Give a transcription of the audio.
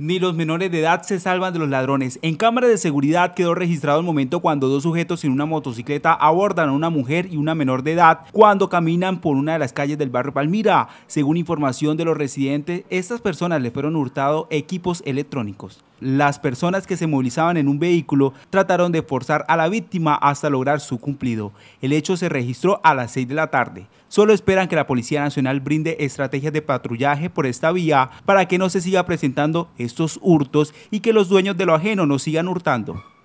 Ni los menores de edad se salvan de los ladrones. En cámara de seguridad quedó registrado el momento cuando dos sujetos en una motocicleta abordan a una mujer y una menor de edad cuando caminan por una de las calles del barrio Palmira. Según información de los residentes, estas personas le fueron hurtado equipos electrónicos. Las personas que se movilizaban en un vehículo trataron de forzar a la víctima hasta lograr su cumplido. El hecho se registró a las 6 de la tarde. Solo esperan que la Policía Nacional brinde estrategias de patrullaje por esta vía para que no se siga presentando estos hurtos y que los dueños de lo ajeno no sigan hurtando.